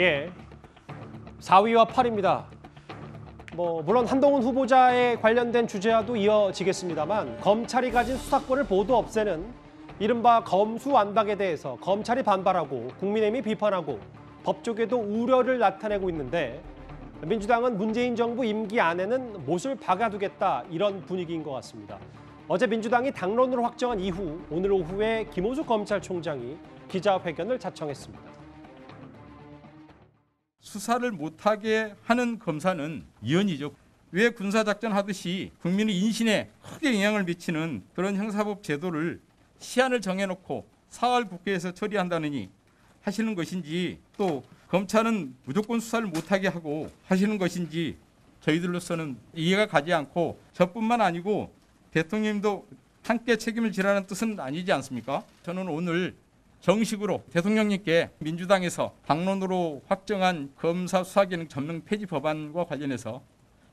예. 4위와 8위입니다. 뭐 물론 한동훈 후보자에 관련된 주제와도 이어지겠습니다만 검찰이 가진 수사권을 보도 없애는 이른바 검수완박에 대해서 검찰이 반발하고 국민의힘이 비판하고 법조계도 우려를 나타내고 있는데 민주당은 문재인 정부 임기 안에는 못을 박아두겠다 이런 분위기인 것 같습니다. 어제 민주당이 당론으로 확정한 이후 오늘 오후에 김호수 검찰총장이 기자회견을 자청했습니다. 수사를 못하게 하는 검사는 위헌이죠. 왜 군사작전 하듯이 국민의 인신에 크게 영향을 미치는 그런 형사법 제도를 시한을 정해놓고 4월 국회에서 처리한다느니 하시는 것인지 또 검찰은 무조건 수사를 못하게 하고 하시는 것인지 저희들로서는 이해가 가지 않고 저뿐만 아니고 대통령님도 함께 책임을 지라는 뜻은 아니지 않습니까? 저는 오늘 정식으로 대통령님께 민주당에서 당론으로 확정한 검사 수사기능 전능 폐지 법안과 관련해서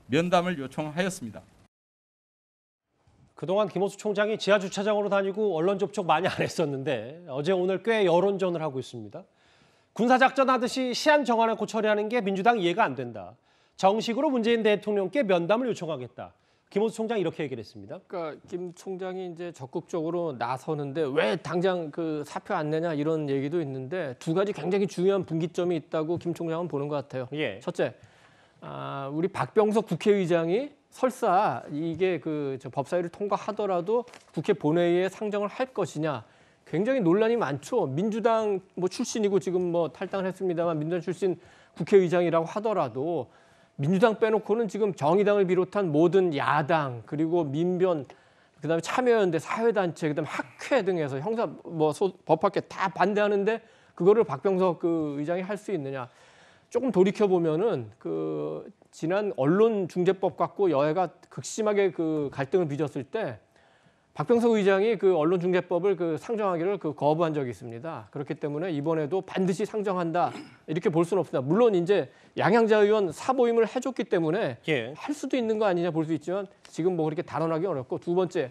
면담을 요청하였습니다. 그동안 김호수 총장이 지하 주차장으로 다니고 언론 접촉 많이 안 했었는데 어제 오늘 꽤 여론전을 하고 있습니다. 군사작전 하듯이 시한 정하놓고 처리하는 게 민주당 이해가 안 된다. 정식으로 문재인 대통령께 면담을 요청하겠다. 김호수 총장이 렇게 얘기를 했습니다. 그러니까 김 총장이 이제 적극적으로 나서는데 왜 당장 그 사표 안 내냐 이런 얘기도 있는데 두 가지 굉장히 중요한 분기점이 있다고 김 총장은 보는 것 같아요. 예. 첫째, 아, 우리 박병석 국회의장이 설사 이게 그 저 법사위를 통과하더라도 국회 본회의에 상정을 할 것이냐 굉장히 논란이 많죠. 민주당 뭐 출신이고 지금 뭐 탈당을 했습니다만 민주당 출신 국회의장이라고 하더라도 민주당 빼놓고는 지금 정의당을 비롯한 모든 야당 그리고 민변 그다음에 참여연대 사회단체 그다음에 학회 등에서 형사 뭐 소, 법학계다 반대하는데 그거를 박병석 그 의장이 할 수 있느냐 조금 돌이켜 보면은 그 지난 언론중재법 갖고 여야가 극심하게 그 갈등을 빚었을 때 박병석 의장이 그 언론중재법을 그 상정하기를 그 거부한 적이 있습니다. 그렇기 때문에 이번에도 반드시 상정한다 이렇게 볼 수는 없습니다. 물론 이제 양양자 의원 사보임을 해줬기 때문에 예. 할 수도 있는 거 아니냐 볼 수 있지만 지금 뭐 그렇게 단언하기 어렵고 두 번째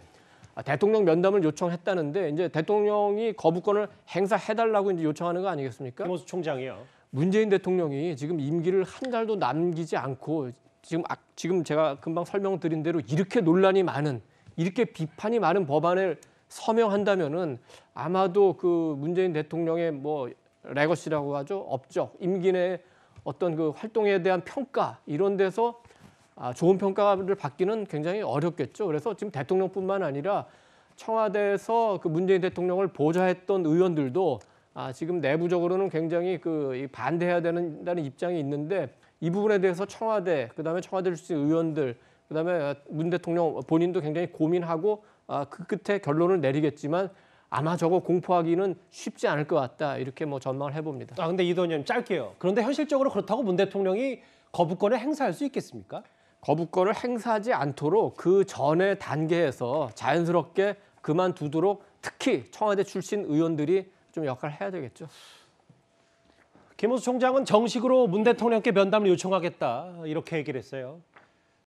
아, 대통령 면담을 요청했다는데 이제 대통령이 거부권을 행사해달라고 이제 요청하는 거 아니겠습니까? 김호수 총장이요. 문재인 대통령이 지금 임기를 한 달도 남기지 않고 지금 아, 지금 제가 금방 설명드린 대로 이렇게 논란이 많은 이렇게 비판이 많은 법안을 서명한다면은 아마도 그 문재인 대통령의 뭐 레거시라고 하죠 업적 임기 내 어떤 그 활동에 대한 평가 이런 데서 아, 좋은 평가를 받기는 굉장히 어렵겠죠. 그래서 지금 대통령뿐만 아니라 청와대에서 그 문재인 대통령을 보좌했던 의원들도 아, 지금 내부적으로는 굉장히 그 반대해야 되는다는 입장이 있는데 이 부분에 대해서 청와대 그다음에 청와대 출신 의원들 그다음에 아, 문 대통령 본인도 굉장히 고민하고 아, 그 끝에 결론을 내리겠지만 아마 저거 공포하기는 쉽지 않을 것 같다 이렇게 뭐 전망을 해봅니다. 아 근데 이도현님 짧게요. 그런데 현실적으로 그렇다고 문 대통령이 거부권을 행사할 수 있겠습니까? 거부권을 행사하지 않도록 그 전의 단계에서 자연스럽게 그만두도록 특히 청와대 출신 의원들이 좀 역할을 해야 되겠죠. 김호수 총장은 정식으로 문 대통령께 면담을 요청하겠다 이렇게 얘기를 했어요.